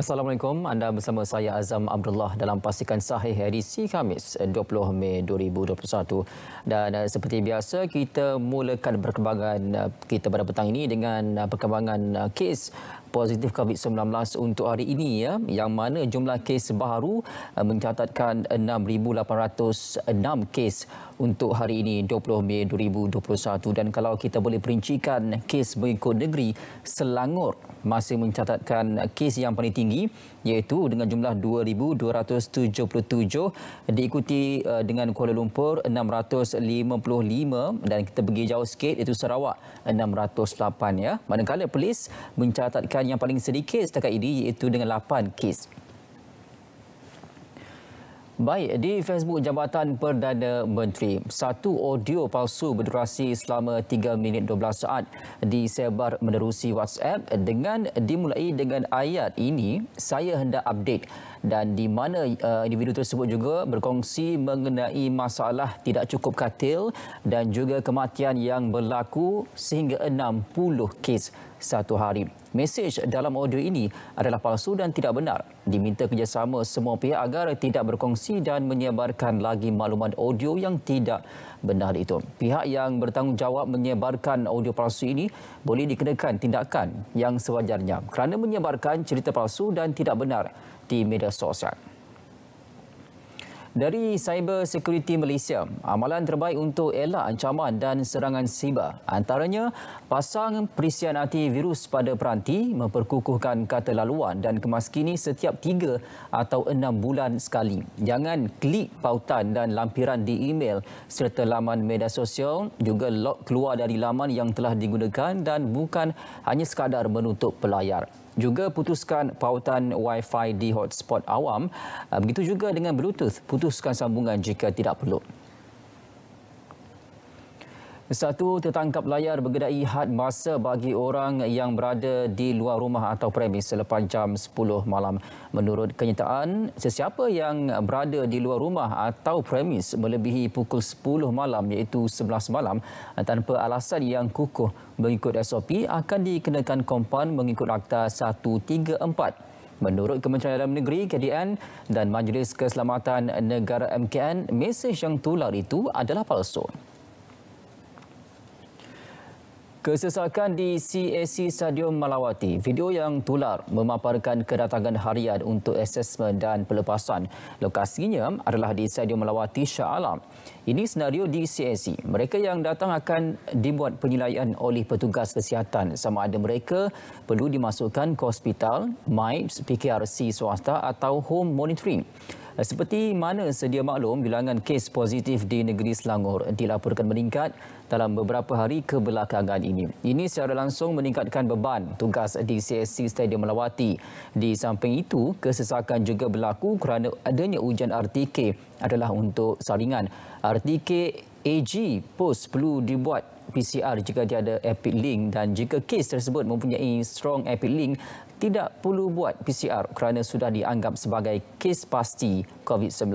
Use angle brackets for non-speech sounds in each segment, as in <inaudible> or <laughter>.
Assalamualaikum, anda bersama saya Azam Abdullah dalam Pastikan Sahih edisi Khamis 20 eh, Mei 2021. Dan eh, seperti biasa, kita mulakan perkembangan eh, kita pada petang ini dengan perkembangan kes positif COVID-19 untuk hari ini ya yang mana jumlah kes baru eh, mencatatkan 6806 kes untuk hari ini 20 Mei 2021 dan kalau kita boleh perincikan kes mengikut negeri Selangor masih mencatatkan kes yang paling tinggi iaitu dengan jumlah 2,277 diikuti eh, dengan Kuala Lumpur 655 dan kita pergi jauh sikit iaitu Sarawak 608 ya. Manakala polis mencatatkan yang paling sedikit setakat ini iaitu dengan 8 kes. Baik, di Facebook Jabatan Perdana Menteri, satu audio palsu berdurasi selama 3 minit 12 saat disebar menerusi WhatsApp dengan dimulai dengan ayat ini, saya hendak update dan di mana uh, individu tersebut juga berkongsi mengenai masalah tidak cukup katil dan juga kematian yang berlaku sehingga 60 kes satu hari. Mesej dalam audio ini adalah palsu dan tidak benar. Diminta kerjasama semua pihak agar tidak berkongsi dan menyebarkan lagi maklumat audio yang tidak benar itu. Pihak yang bertanggungjawab menyebarkan audio palsu ini boleh dikenakan tindakan yang sewajarnya kerana menyebarkan cerita palsu dan tidak benar di media sosial. Dari Cyber Security Malaysia, amalan terbaik untuk elak ancaman dan serangan siber antaranya pasang perisian anti virus pada peranti, memperkukuhkan kata laluan dan kemaskini setiap 3 atau 6 bulan sekali. Jangan klik pautan dan lampiran di email serta laman media sosial, juga log keluar dari laman yang telah digunakan dan bukan hanya sekadar menutup pelayar juga putuskan pautan Wi-Fi di hotspot awam. Ah, begitu juga dengan Bluetooth, putuskan sambungan jika tidak perlu. Satu tertangkap layar bergedai had masa bagi orang yang berada di luar rumah atau premis selepas jam 10 malam. Menurut kenyataan, sesiapa yang berada di luar rumah atau premis melebihi pukul 10 malam iaitu 11 malam tanpa alasan yang kukuh mengikut SOP akan dikenakan kompan mengikut Akta 134. Menurut Kementerian Dalam Negeri KDN dan Majlis Keselamatan Negara MKN, mesej yang tular itu adalah palsu. Kesesakan di CAC Stadium Malawati, video yang tular memaparkan kedatangan harian untuk asesmen dan pelepasan. Lokasinya adalah di Stadium Malawati Shah Alam. Ini senario di CSE. Mereka yang datang akan dibuat penilaian oleh petugas kesihatan sama ada mereka perlu dimasukkan ke hospital, MIPS, PKRC swasta atau home monitoring. Seperti mana sedia maklum, bilangan kes positif di negeri Selangor dilaporkan meningkat dalam beberapa hari kebelakangan ini. Ini secara langsung meningkatkan beban tugas di CSC e Stadium Melawati. Di samping itu, kesesakan juga berlaku kerana adanya ujian RTK adalah untuk salingan RTK AG post perlu dibuat PCR jika dia ada epic link dan jika kes tersebut mempunyai strong epic link tidak perlu buat PCR kerana sudah dianggap sebagai kes pasti COVID-19.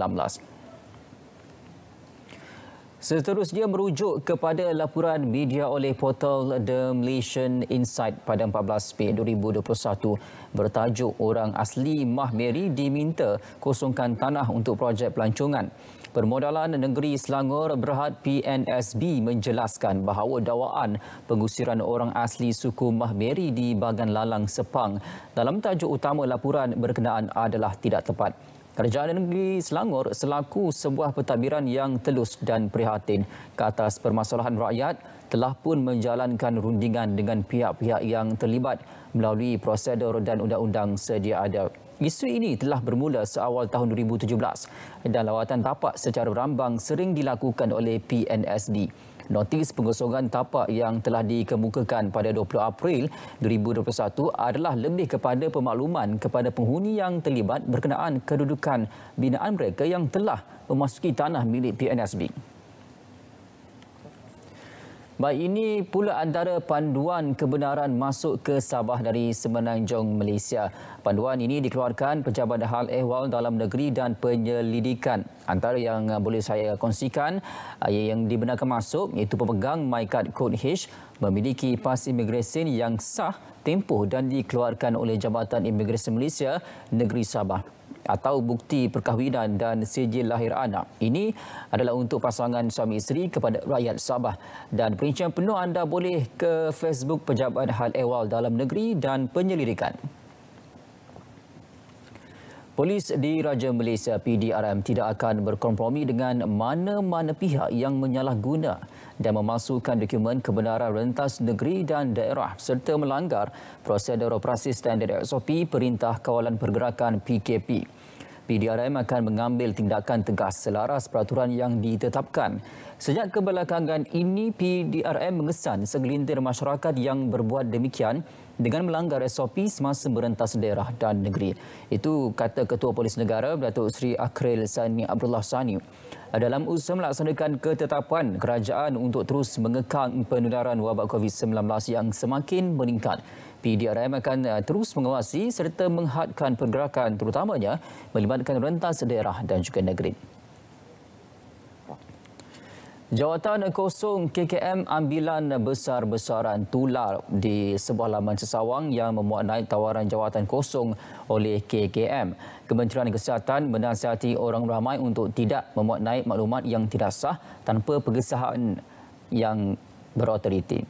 Seterusnya merujuk kepada laporan media oleh portal The Malaysian Insight pada 14 Mei 2021 bertajuk Orang Asli Mahmeri diminta kosongkan tanah untuk projek pelancongan. Permodalan Negeri Selangor Berhad PNSB menjelaskan bahawa dawaan pengusiran orang asli suku Mahmeri di Bagan Lalang Sepang dalam tajuk utama laporan berkenaan adalah tidak tepat. Kerajaan Negeri Selangor selaku sebuah pentadbiran yang telus dan prihatin ke atas permasalahan rakyat telah pun menjalankan rundingan dengan pihak-pihak yang terlibat melalui prosedur dan undang-undang sedia ada. Isu ini telah bermula seawal tahun 2017 dan lawatan tapak secara rambang sering dilakukan oleh PNSD. Notis pengosongan tapak yang telah dikemukakan pada 20 April 2021 adalah lebih kepada pemakluman kepada penghuni yang terlibat berkenaan kedudukan binaan mereka yang telah memasuki tanah milik PNSB. Baik, ini pula antara panduan kebenaran masuk ke Sabah dari Semenanjung Malaysia. Panduan ini dikeluarkan Pejabat Hal Ehwal Dalam Negeri dan Penyelidikan. Antara yang boleh saya kongsikan, eh, yang dibenarkan masuk iaitu pemegang MyCard Code H memiliki pas imigresen yang sah tempoh dan dikeluarkan oleh Jabatan Imigresen Malaysia Negeri Sabah atau bukti perkahwinan dan sijil lahir anak. Ini adalah untuk pasangan suami isteri kepada rakyat Sabah. Dan perincian penuh anda boleh ke Facebook Pejabat Hal Ehwal Dalam Negeri dan Penyelidikan. Polis di Raja Malaysia PDRM tidak akan berkompromi dengan mana-mana pihak yang menyalahguna dan memasukkan dokumen kebenaran rentas negeri dan daerah serta melanggar prosedur operasi standar SOP Perintah Kawalan Pergerakan PKP. PDRM akan mengambil tindakan tegas selaras peraturan yang ditetapkan. Sejak kebelakangan ini, PDRM mengesan segelintir masyarakat yang berbuat demikian dengan melanggar SOP semasa merentas daerah dan negeri. Itu kata Ketua Polis Negara Datuk Seri Akril Sani Abdullah Sani dalam usaha melaksanakan ketetapan kerajaan untuk terus mengekang penularan wabak COVID-19 yang semakin meningkat. PDRM akan eh, terus mengawasi serta menghadkan pergerakan terutamanya melibatkan rentas daerah dan juga negeri. Jawatan kosong KKM ambilan besar-besaran tular di sebuah laman sesawang yang memuat naik tawaran jawatan kosong oleh KKM. Kementerian Kesihatan menasihati orang ramai untuk tidak memuat naik maklumat yang tidak sah tanpa pergesahan yang berautoriti.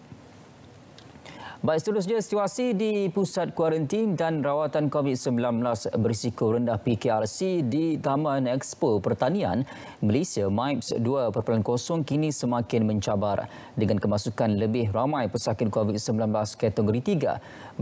Baik, seterusnya situasi di pusat kuarantin dan rawatan COVID-19 berisiko rendah PKRC di Taman Expo Pertanian Malaysia MIPS 2.0 kini semakin mencabar dengan kemasukan lebih ramai pesakit COVID-19 kategori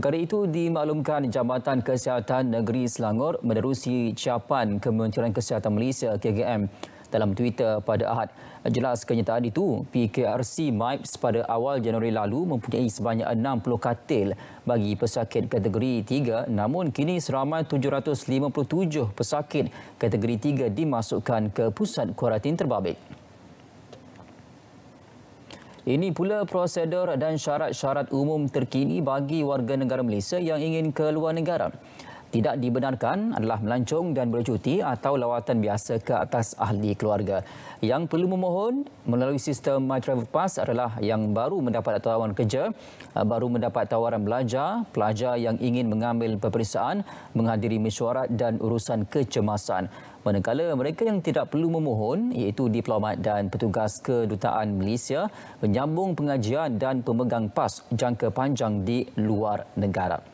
3. Perkara itu dimaklumkan Jabatan Kesihatan Negeri Selangor menerusi capan Kementerian Kesihatan Malaysia KGM dalam Twitter pada Ahad, jelas kenyataan itu, PKRC MIPS pada awal Januari lalu mempunyai sebanyak 60 katil bagi pesakit kategori 3 namun kini seramai 757 pesakit kategori 3 dimasukkan ke pusat kuaratin terbabit. Ini pula prosedur dan syarat-syarat umum terkini bagi warga negara Malaysia yang ingin ke luar negara tidak dibenarkan adalah melancung dan bercuti atau lawatan biasa ke atas ahli keluarga. Yang perlu memohon melalui sistem My Travel Pass adalah yang baru mendapat tawaran kerja, eh, baru mendapat tawaran belajar, pelajar yang ingin mengambil peperiksaan, menghadiri mesyuarat dan urusan kecemasan. Manakala mereka yang tidak perlu memohon iaitu diplomat dan petugas kedutaan Malaysia menyambung pengajian dan pemegang pas jangka panjang di luar negara.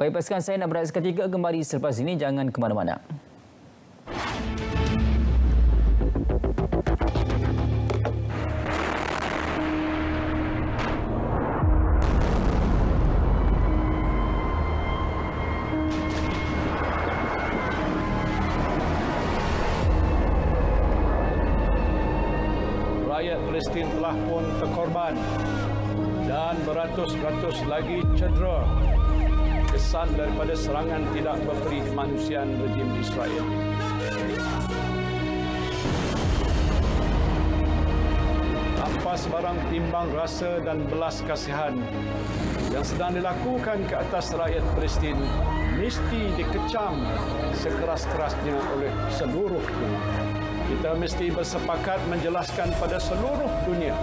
Baik pasukan saya nak berada seketika kembali selepas ini. Jangan ke mana-mana. Palestin telah pun terkorban dan beratus-ratus lagi cedera kebebasan daripada serangan tidak berperikemanusiaan rejim Israel. Tanpa sebarang timbang rasa dan belas kasihan yang sedang dilakukan ke atas rakyat Palestin mesti dikecam sekeras-kerasnya oleh seluruh dunia. Kita mesti bersepakat menjelaskan pada seluruh dunia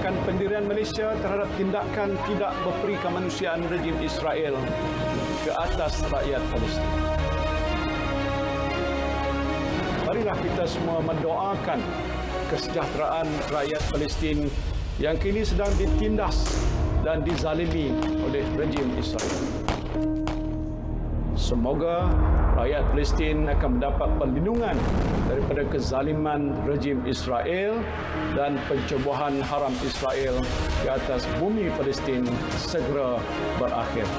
akan pendirian Malaysia terhadap tindakan tidak berperi kemanusiaan rejim Israel ke atas rakyat Palestin. Marilah kita semua mendoakan kesejahteraan rakyat Palestin yang kini sedang ditindas dan dizalimi oleh rejim Israel semoga rakyat Palestin akan mendapat perlindungan daripada kezaliman rejim Israel dan pencobohan haram Israel di atas bumi Palestin segera berakhir.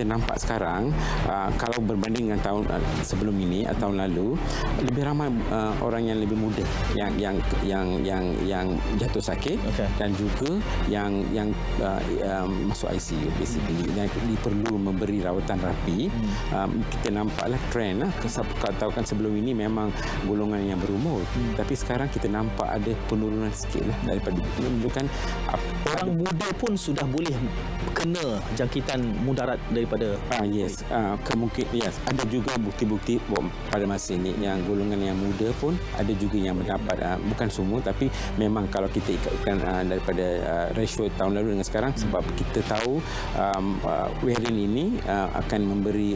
kita nampak sekarang uh, kalau berbanding dengan tahun uh, sebelum ini atau tahun lalu lebih ramai uh, orang yang lebih muda yang yang yang yang yang jatuh sakit okay. dan juga yang yang um, masuk ICU basically hmm. dan perlu memberi rawatan rapi hmm. um, kita nampaklah trend lah kan sebelum ini memang golongan yang berumur hmm. tapi sekarang kita nampak ada penurunan sikit lah daripada menunjukkan orang muda pun sudah boleh kena jangkitan mudarat dari daripada ah yes ah, kemungkin yes ada juga bukti-bukti pada masa ini yang golongan yang muda pun ada juga yang mendapat ah, bukan semua tapi memang kalau kita ikutkan ah, daripada ah, ratio tahun lalu dengan sekarang hmm. sebab kita tahu um, uh, ah, wearing ini uh, akan memberi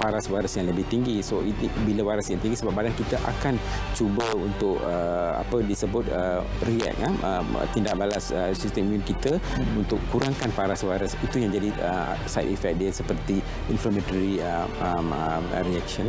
paras-paras ah, uh, yang lebih tinggi so ini, bila waras yang tinggi sebab badan kita akan cuba untuk uh, apa disebut uh, react uh, tindak balas uh, sistem imun kita hmm. untuk kurangkan paras-paras itu yang jadi uh, side effect dia seperti inflammatory uh, um, uh, reaction.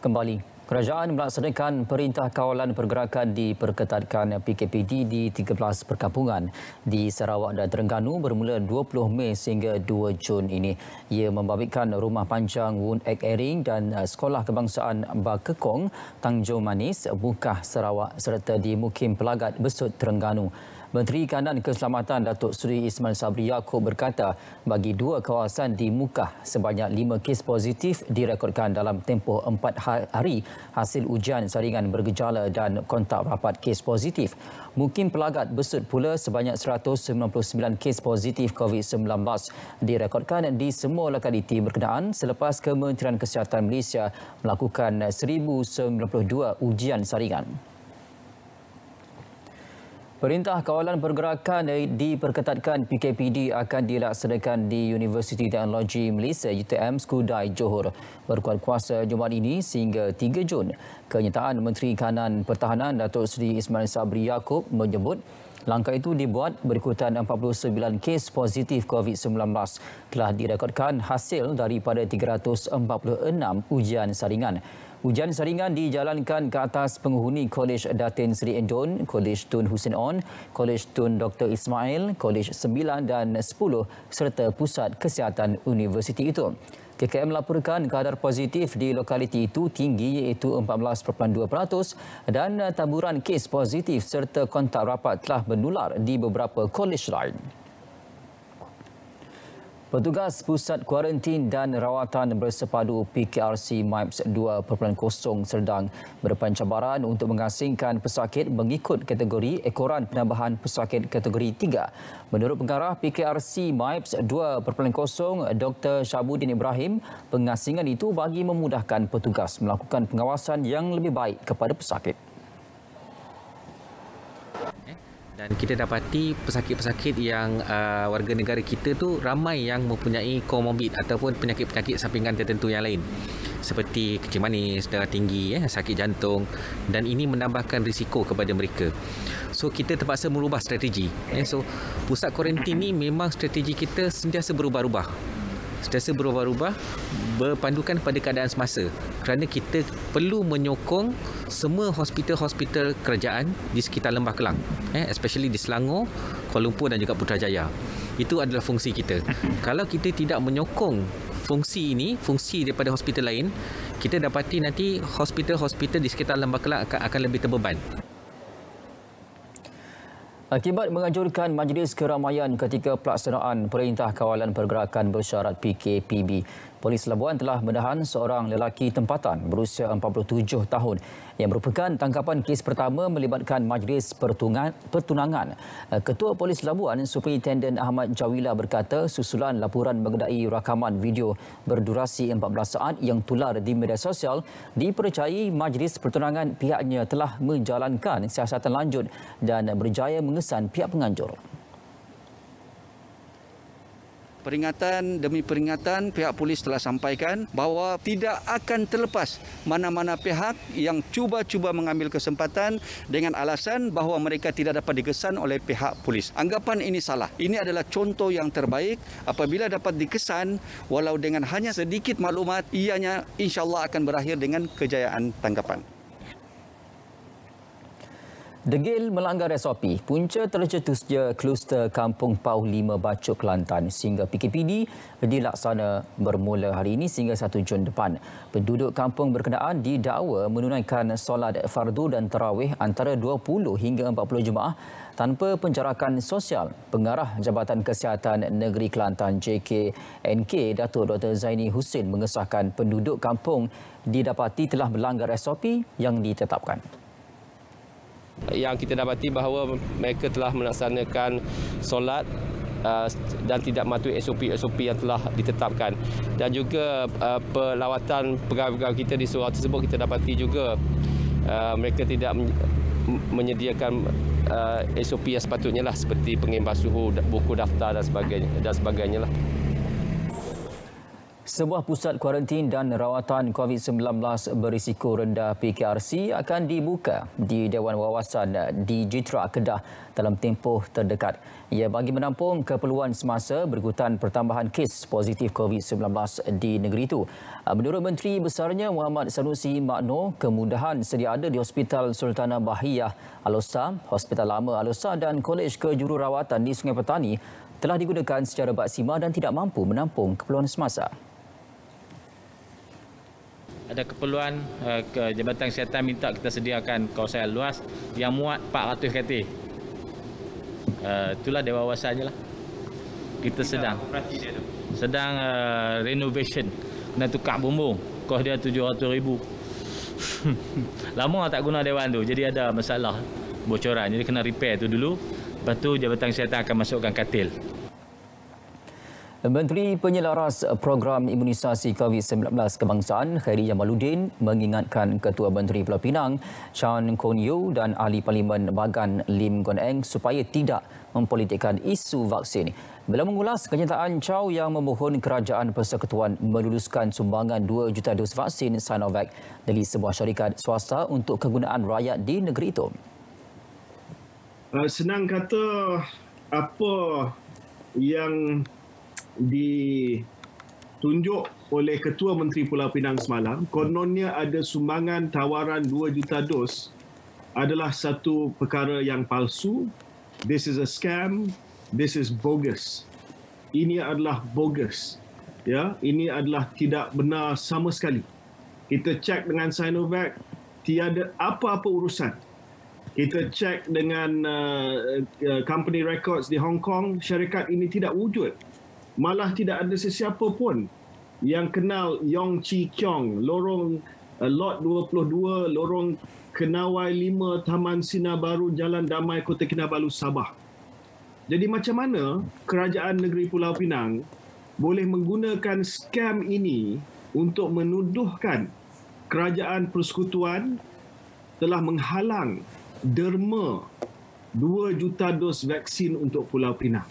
Kembali Kerajaan melaksanakan perintah kawalan pergerakan diperketatkan PKPD di 13 perkampungan di Sarawak dan Terengganu bermula 20 Mei sehingga 2 Jun ini. Ia membabitkan rumah panjang Wun Ek Ering dan eh, Sekolah Kebangsaan Bakekong, Tanjung Manis, Bukah Sarawak serta di Mukim Pelagat Besut Terengganu. Menteri Kanan Keselamatan Datuk Seri Ismail Sabri Yaakob berkata bagi dua kawasan di Muka sebanyak lima kes positif direkodkan dalam tempoh empat ha-, hari hasil ujian saringan bergejala dan kontak rapat kes positif. Mungkin pelagat besut pula sebanyak 199 kes positif COVID-19 direkodkan di semua lokaliti berkenaan selepas Kementerian Kesihatan Malaysia melakukan 1092 ujian saringan. Perintah kawalan pergerakan eh, diperketatkan PKPD akan dilaksanakan di Universiti Teknologi Malaysia UTM Skudai Johor berkuat kuasa Jumaat ini sehingga 3 Jun. Kenyataan Menteri Kanan Pertahanan Datuk Seri Ismail Sabri Yaakob menyebut langkah itu dibuat berikutan 49 kes positif COVID-19 telah direkodkan hasil daripada 346 ujian saringan. Hujan seringan dijalankan ke atas penghuni Kolej Datin Seri Endon, Kolej Tun Husin On, Kolej Tun Dr. Ismail, Kolej 9 dan 10 serta Pusat Kesihatan Universiti itu. KKM laporkan kadar positif di lokaliti itu tinggi iaitu 14.2% dan taburan kes positif serta kontak rapat telah menular di beberapa kolej lain. Petugas Pusat Kuarantin dan Rawatan Bersepadu PKRC MIPS 2.0 Serdang berdepan cabaran untuk mengasingkan pesakit mengikut kategori ekoran penambahan pesakit kategori 3. Menurut pengarah PKRC MIPS 2.0 Dr. Syabudin Ibrahim, pengasingan itu bagi memudahkan petugas melakukan pengawasan yang lebih baik kepada pesakit. dan kita dapati pesakit-pesakit yang uh, warga negara kita tu ramai yang mempunyai komorbid ataupun penyakit-penyakit sampingan tertentu yang lain seperti kencing manis, darah tinggi, eh, sakit jantung dan ini menambahkan risiko kepada mereka. So kita terpaksa merubah strategi. Eh. So pusat kuarantin ni memang strategi kita sentiasa berubah-ubah sentiasa berubah-ubah berpandukan pada keadaan semasa kerana kita perlu menyokong semua hospital-hospital kerajaan di sekitar Lembah Kelang eh, especially di Selangor, Kuala Lumpur dan juga Putrajaya itu adalah fungsi kita <laughs> kalau kita tidak menyokong fungsi ini, fungsi daripada hospital lain kita dapati nanti hospital-hospital di sekitar Lembah Kelang akan, akan lebih terbeban Akibat menganjurkan majlis keramaian ketika pelaksanaan Perintah Kawalan Pergerakan Bersyarat PKPB, Polis Labuan telah menahan seorang lelaki tempatan berusia 47 tahun yang merupakan tangkapan kes pertama melibatkan majlis pertunangan. Ketua Polis Labuan, Superintendent Ahmad Jawila berkata susulan laporan mengenai rakaman video berdurasi 14 saat yang tular di media sosial dipercayai majlis pertunangan pihaknya telah menjalankan siasatan lanjut dan berjaya mengesan pihak penganjur. Peringatan demi peringatan pihak polis telah sampaikan bahawa tidak akan terlepas mana-mana pihak yang cuba-cuba mengambil kesempatan dengan alasan bahawa mereka tidak dapat dikesan oleh pihak polis. Anggapan ini salah. Ini adalah contoh yang terbaik apabila dapat dikesan walau dengan hanya sedikit maklumat ianya insyaAllah akan berakhir dengan kejayaan tanggapan. Degil melanggar SOP, punca tercetus je kluster Kampung Pau Lima Bacu Kelantan sehingga PKPD dilaksana bermula hari ini sehingga 1 Jun depan. Penduduk kampung berkenaan didakwa menunaikan solat fardu dan terawih antara 20 hingga 40 jemaah tanpa penjarakan sosial. Pengarah Jabatan Kesihatan Negeri Kelantan JKNK Datuk Dr. Zaini Hussein mengesahkan penduduk kampung didapati telah melanggar SOP yang ditetapkan yang kita dapati bahawa mereka telah melaksanakan solat uh, dan tidak mematuhi SOP-SOP yang telah ditetapkan. Dan juga uh, perlawatan pegawai-pegawai kita di surau tersebut kita dapati juga uh, mereka tidak menyediakan SOP yang sepatutnya lah seperti pengimbas suhu, buku daftar dan sebagainya. Dan sebagainya lah. Sebuah pusat kuarantin dan rawatan COVID-19 berisiko rendah PKRC akan dibuka di Dewan Wawasan di Jitra, Kedah dalam tempoh terdekat. Ia bagi menampung keperluan semasa berikutan pertambahan kes positif COVID-19 di negeri itu. Menurut Menteri Besarnya Muhammad Sanusi Makno, kemudahan sedia ada di Hospital Sultanah Bahiyah Alosa, Hospital Lama Alosa dan Kolej Kejururawatan di Sungai Petani telah digunakan secara baksima dan tidak mampu menampung keperluan semasa. Ada keperluan eh, ke Jabatan Kesihatan minta kita sediakan kawasan luas yang muat 400 kt. Uh, itulah dewawasannya lah. Kita sedang sedang uh, renovation kena tukar bumbung. Kos dia 700 ribu. <laughs> Lama tak guna dewan tu. Jadi ada masalah bocoran. Jadi kena repair tu dulu. Lepas tu Jabatan Kesihatan akan masukkan katil. Menteri Penyelaras Program Imunisasi COVID-19 Kebangsaan Khairi Jamaluddin mengingatkan Ketua Menteri Pulau Pinang Chan Kon Yew dan Ahli Parlimen Bagan Lim Gon Eng supaya tidak mempolitikkan isu vaksin. Beliau mengulas kenyataan Chow yang memohon Kerajaan Persekutuan meluluskan sumbangan 2 juta dos vaksin Sinovac dari sebuah syarikat swasta untuk kegunaan rakyat di negeri itu uh, senang kata apa yang ditunjuk oleh Ketua Menteri Pulau Pinang semalam kononnya ada sumbangan tawaran 2 juta dos adalah satu perkara yang palsu this is a scam this is bogus ini adalah bogus ya ini adalah tidak benar sama sekali kita cek dengan Sinovac tiada apa-apa urusan kita cek dengan uh, uh, company records di Hong Kong syarikat ini tidak wujud malah tidak ada sesiapa pun yang kenal Yong Chi Kiong lorong uh, lot 22 lorong Kenawai 5 Taman Sina Baru, Jalan Damai Kota Kinabalu Sabah jadi macam mana kerajaan negeri Pulau Pinang boleh menggunakan skam ini untuk menuduhkan kerajaan persekutuan telah menghalang derma 2 juta dos vaksin untuk Pulau Pinang.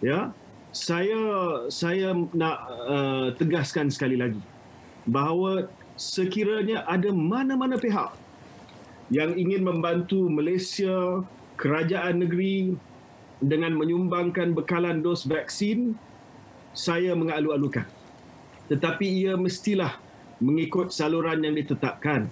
Ya. Saya saya nak uh, tegaskan sekali lagi bahawa sekiranya ada mana-mana pihak yang ingin membantu Malaysia, kerajaan negeri dengan menyumbangkan bekalan dos vaksin, saya mengalu-alukan. Tetapi ia mestilah mengikut saluran yang ditetapkan.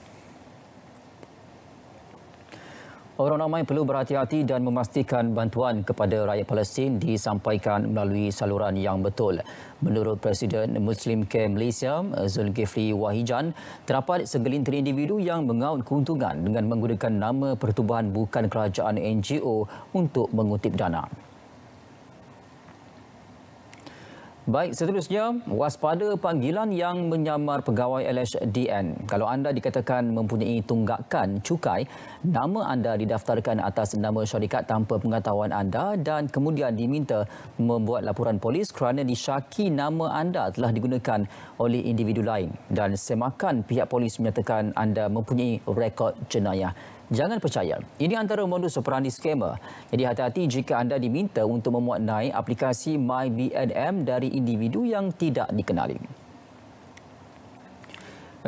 Orang ramai perlu berhati-hati dan memastikan bantuan kepada rakyat Palestin disampaikan melalui saluran yang betul. Menurut Presiden Muslim Care Malaysia, Zulkifli Wahijan, terdapat segelintir individu yang mengaut keuntungan dengan menggunakan nama pertubuhan bukan kerajaan NGO untuk mengutip dana. Baik, seterusnya, waspada panggilan yang menyamar pegawai LHDN. Kalau anda dikatakan mempunyai tunggakan cukai, nama anda didaftarkan atas nama syarikat tanpa pengetahuan anda dan kemudian diminta membuat laporan polis kerana disyaki nama anda telah digunakan oleh individu lain. Dan semakan pihak polis menyatakan anda mempunyai rekod jenayah. Jangan percaya. Ini antara modus operandi skema. Jadi hati-hati jika anda diminta untuk memuat naik aplikasi MyBNM dari individu yang tidak dikenali.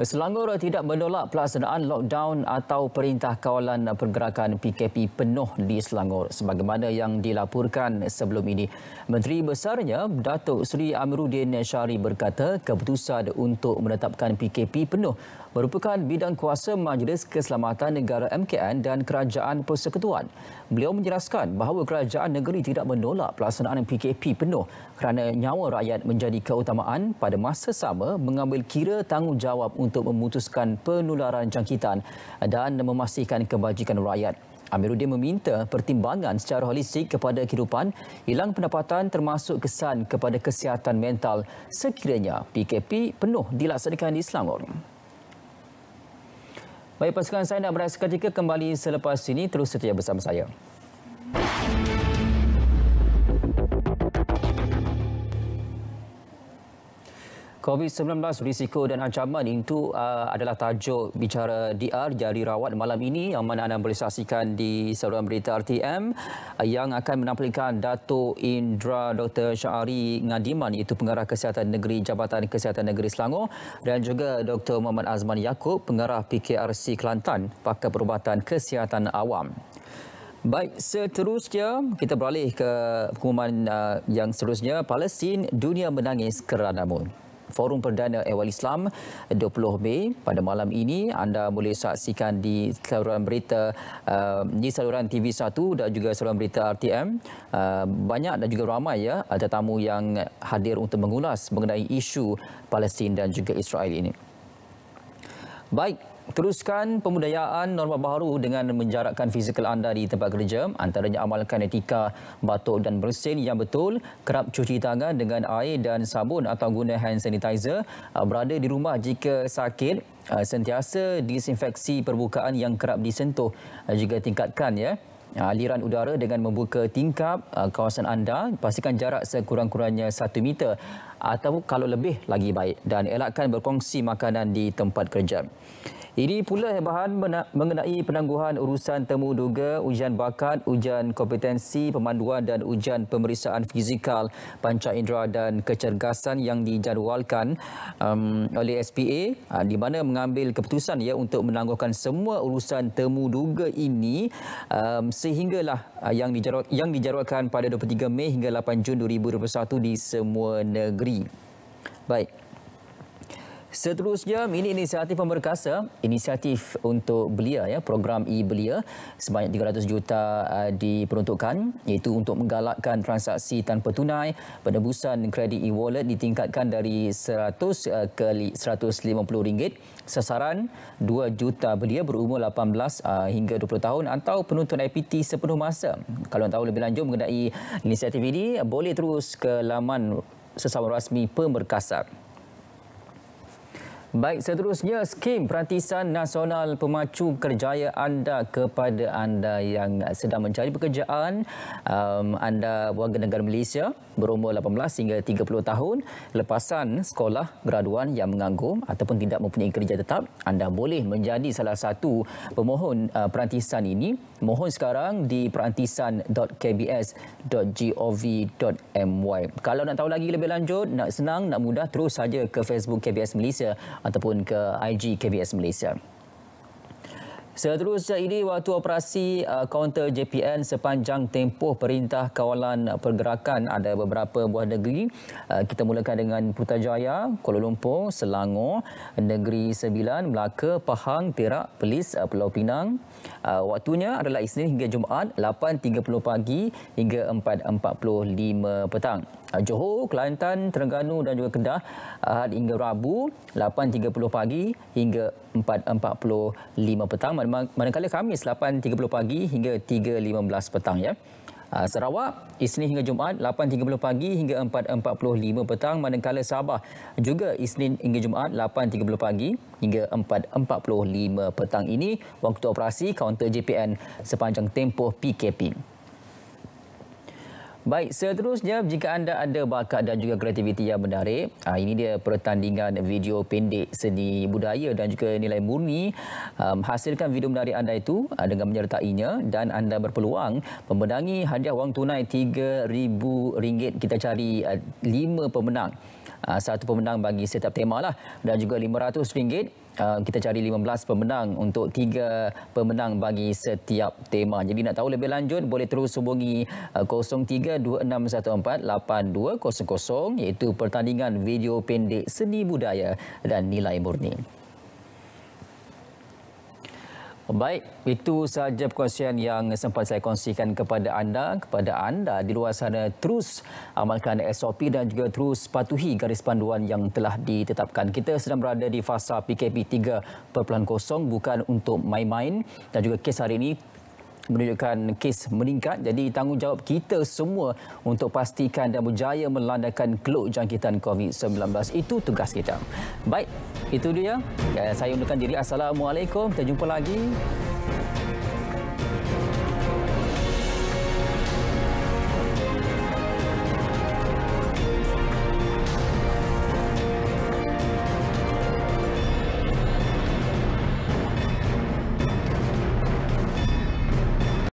Selangor tidak menolak pelaksanaan lockdown atau perintah kawalan pergerakan PKP penuh di Selangor sebagaimana yang dilaporkan sebelum ini. Menteri Besarnya Datuk Seri Amiruddin Syari berkata keputusan untuk menetapkan PKP penuh merupakan bidang kuasa Majlis Keselamatan Negara MKN dan Kerajaan Persekutuan. Beliau menjelaskan bahawa kerajaan negeri tidak menolak pelaksanaan PKP penuh kerana nyawa rakyat menjadi keutamaan pada masa sama mengambil kira tanggungjawab untuk memutuskan penularan jangkitan dan memastikan kebajikan rakyat. Amiruddin meminta pertimbangan secara holistik kepada kehidupan hilang pendapatan termasuk kesan kepada kesihatan mental sekiranya PKP penuh dilaksanakan di Selangor. Baik pasukan saya nak berasa ketika kembali selepas ini terus setia bersama saya. COVID-19 risiko dan ancaman itu uh, adalah tajuk bicara DR jari rawat malam ini yang mana anda boleh saksikan di saluran berita RTM uh, yang akan menampilkan Dato Indra Dr. Syahari Ngadiman iaitu pengarah kesihatan negeri Jabatan Kesihatan Negeri Selangor dan juga Dr. Muhammad Azman Yaakob pengarah PKRC Kelantan pakar perubatan kesihatan awam. Baik, seterusnya kita beralih ke pengumuman uh, yang seterusnya. Palestin, dunia menangis kerana mun. Forum Perdana Ehwal Islam 20 Mei pada malam ini anda boleh saksikan di saluran berita uh, di saluran TV1 dan juga saluran berita RTM uh, banyak dan juga ramai ya ada tamu yang hadir untuk mengulas mengenai isu Palestin dan juga Israel ini. Baik, Teruskan pemudayaan norma baru dengan menjarakkan fizikal anda di tempat kerja. Antaranya amalkan etika batuk dan bersin yang betul. Kerap cuci tangan dengan air dan sabun atau guna hand sanitizer. Ah, berada di rumah jika sakit, ah, sentiasa disinfeksi perbukaan yang kerap disentuh. Ah, juga tingkatkan ya aliran udara dengan membuka tingkap kawasan anda. Pastikan jarak sekurang-kurangnya 1 meter atau kalau lebih lagi baik. Dan elakkan berkongsi makanan di tempat kerja. Ini pula bahan mengenai penangguhan urusan temu duga, ujian bakat, ujian kompetensi, pemanduan dan ujian pemeriksaan fizikal, panca indera dan kecergasan yang dijadualkan um, oleh SPA uh, di mana mengambil keputusan ya untuk menangguhkan semua urusan temu duga ini um, sehinggalah uh, yang dijarak, yang dijadualkan pada 23 Mei hingga 8 Jun 2021 di semua negeri. Baik. Seterusnya, ini inisiatif pemberkasa, inisiatif untuk belia, ya, program e-belia sebanyak 300 juta uh, diperuntukkan iaitu untuk menggalakkan transaksi tanpa tunai, penebusan kredit e-wallet ditingkatkan dari 100 uh, ke 150 ringgit, sasaran 2 juta belia berumur 18 uh, hingga 20 tahun atau penonton IPT sepenuh masa. Kalau tahu lebih lanjut mengenai inisiatif ini, boleh terus ke laman sesama rasmi pemberkasa. Baik, seterusnya skim perantisan nasional pemacu kerjaya anda kepada anda yang sedang mencari pekerjaan. Um, anda warga negara Malaysia berumur 18 hingga 30 tahun. Lepasan sekolah graduan yang menganggur ataupun tidak mempunyai kerja tetap, anda boleh menjadi salah satu pemohon uh, perantisan ini. Mohon sekarang di perantisan.kbs.gov.my. Kalau nak tahu lagi lebih lanjut, nak senang, nak mudah, terus saja ke Facebook KBS Malaysia ataupun ke IG KBS Malaysia. Seterusnya ini waktu operasi uh, kaunter JPN sepanjang tempoh perintah kawalan pergerakan ada beberapa buah negeri. Uh, kita mulakan dengan Putrajaya, Kuala Lumpur, Selangor, Negeri Sembilan, Melaka, Pahang, Perak, Perlis, uh, Pulau Pinang. waktunya adalah Isnin hingga Jumaat 8.30 pagi hingga 4.45 petang. Johor, Kelantan, Terengganu dan juga Kedah Ahad hingga Rabu 8.30 pagi hingga 4.45 petang manakala Khamis 8.30 pagi hingga 3.15 petang ya. Ah, Sarawak, Isnin hingga Jumaat 8.30 pagi hingga 4.45 petang manakala Sabah juga Isnin hingga Jumaat 8.30 pagi hingga 4.45 petang ini waktu operasi kaunter JPN sepanjang tempoh PKP. Baik, seterusnya jika anda ada bakat dan juga kreativiti yang menarik, ah, ini dia pertandingan video pendek seni budaya dan juga nilai murni. Hasilkan video menarik anda itu ah, dengan menyertainya dan anda berpeluang memenangi hadiah wang tunai RM3,000. Kita cari ah, lima pemenang. Satu pemenang bagi setiap tema lah. Dan juga RM500 Ah, kita cari 15 pemenang untuk 3 pemenang bagi setiap tema. Jadi nak tahu lebih lanjut boleh terus hubungi 0326148200 ah, iaitu pertandingan video pendek seni budaya dan nilai murni. Baik, itu sahaja perkongsian yang sempat saya kongsikan kepada anda. Kepada anda di luar sana terus amalkan SOP dan juga terus patuhi garis panduan yang telah ditetapkan. Kita sedang berada di fasa PKP 3.0 bukan untuk main-main dan juga kes hari ini menunjukkan kes meningkat. Jadi tanggungjawab kita semua untuk pastikan dan berjaya melandakan keluk jangkitan COVID-19. Itu tugas kita. Baik, itu dia. Ya, saya undurkan diri. Assalamualaikum. Kita jumpa lagi.